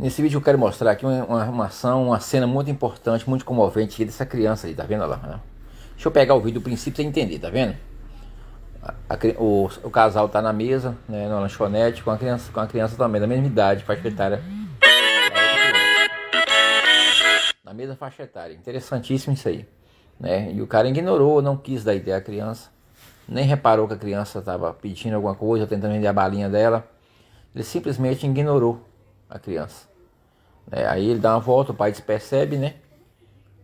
Nesse vídeo eu quero mostrar aqui uma, uma, uma ação, uma cena muito importante, muito comovente dessa criança aí, tá vendo lá? Né? Deixa eu pegar o vídeo do princípio pra você entender, tá vendo? A, a, o, o, casal tá na mesa, né, na lanchonete, com a criança, com a criança também, da mesma idade, faixa etária. Na mesma faixa etária, interessantíssimo isso aí. Né? E o cara ignorou, não quis dar ideia à criança, nem reparou que a criança estava pedindo alguma coisa, tentando vender a balinha dela. Ele simplesmente ignorou a criança. É, aí ele dá uma volta, o pai despercebe, né?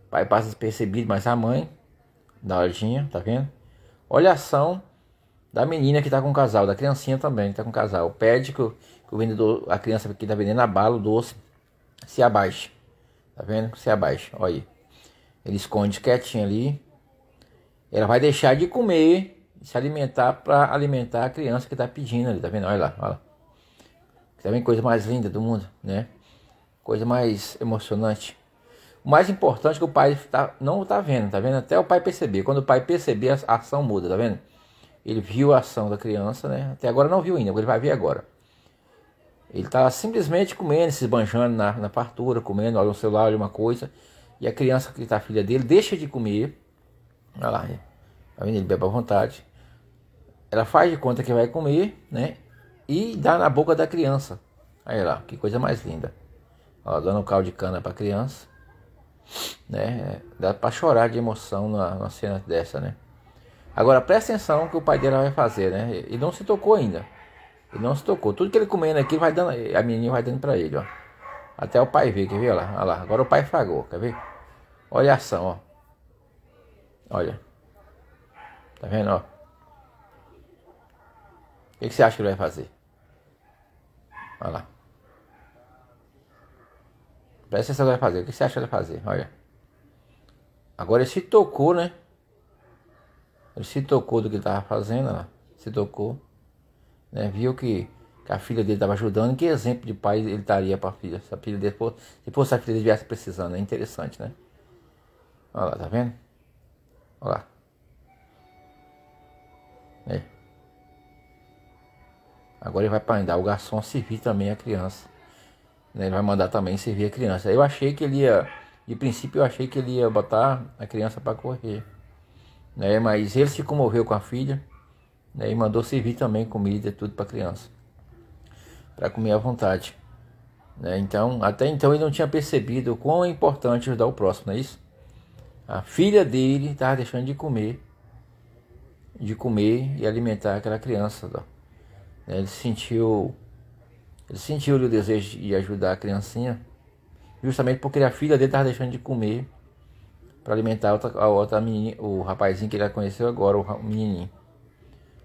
O pai passa despercebido, mas a mãe, da olhinha, tá vendo? Olha a ação da menina que tá com o casal, da criancinha também que tá com o casal. Pede que o, que o vendedor, a criança que tá vendendo a bala, o doce, se abaixe. Tá vendo? Se abaixe, olha aí. Ele esconde quietinho ali. Ela vai deixar de comer e se alimentar para alimentar a criança que tá pedindo ali, tá vendo? Olha lá, olha lá. Que também coisa mais linda do mundo, né? coisa mais emocionante. O mais importante é que o pai tá, não está vendo, tá vendo? Até o pai perceber. Quando o pai perceber, a ação muda, tá vendo? Ele viu a ação da criança, né? Até agora não viu ainda, ele vai ver agora. Ele está simplesmente comendo, se esbanjando na, na partura, comendo, olha um celular, olha uma coisa. E a criança que está filha dele deixa de comer. Olha lá, tá vendo? Ele bebe à vontade. Ela faz de conta que vai comer, né? E dá na boca da criança. Olha lá, que coisa mais linda. Ó, dando um caldo de cana para criança. Né? Dá para chorar de emoção numa, cena dessa, né? Agora presta atenção que o pai dela vai fazer, né? E não se tocou ainda. Ele não se tocou. Tudo que ele comendo aqui vai dando, a menina vai dando para ele, ó. Até o pai ver, quer ver? lá, olha lá. Agora o pai fragou, quer ver? Olha a ação, ó. Olha. Tá vendo, ó? O que, que você acha que ele vai fazer? Olha lá. Presta atenção que vai fazer. O que você acha que vai fazer? Olha. Agora ele se tocou, né? Ele se tocou do que ele tava fazendo, ó. Se tocou. Né? Viu que, que a filha dele estava ajudando. Que exemplo de pai ele estaria para a filha? Se a filha dele fosse, se fosse a filha dele estivesse precisando. É interessante, né? Olha lá, tá vendo? Olha lá. É. Agora ele vai para andar. O garçom servir também a criança. Né? Ele vai mandar também servir a criança. Eu achei que ele ia, de princípio, eu achei que ele ia botar a criança para correr. Né? Mas ele se comoveu com a filha né? e mandou servir também comida e tudo para a criança, para comer à vontade. Né? Então, até então ele não tinha percebido o quão é importante ajudar o próximo, não é isso? A filha dele estava deixando de comer, de comer e alimentar aquela criança. Tá? Ele se sentiu ele sentiu o desejo de ajudar a criancinha, justamente porque a filha dele estava deixando de comer para alimentar a outra, a outra menina, o rapazinho que ele conheceu agora, o menininho.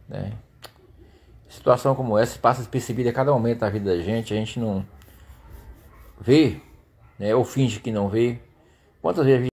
Né? Situação como essa passa despercebida a cada momento da vida da gente, a gente não vê, né? ou finge que não vê. Quantas vezes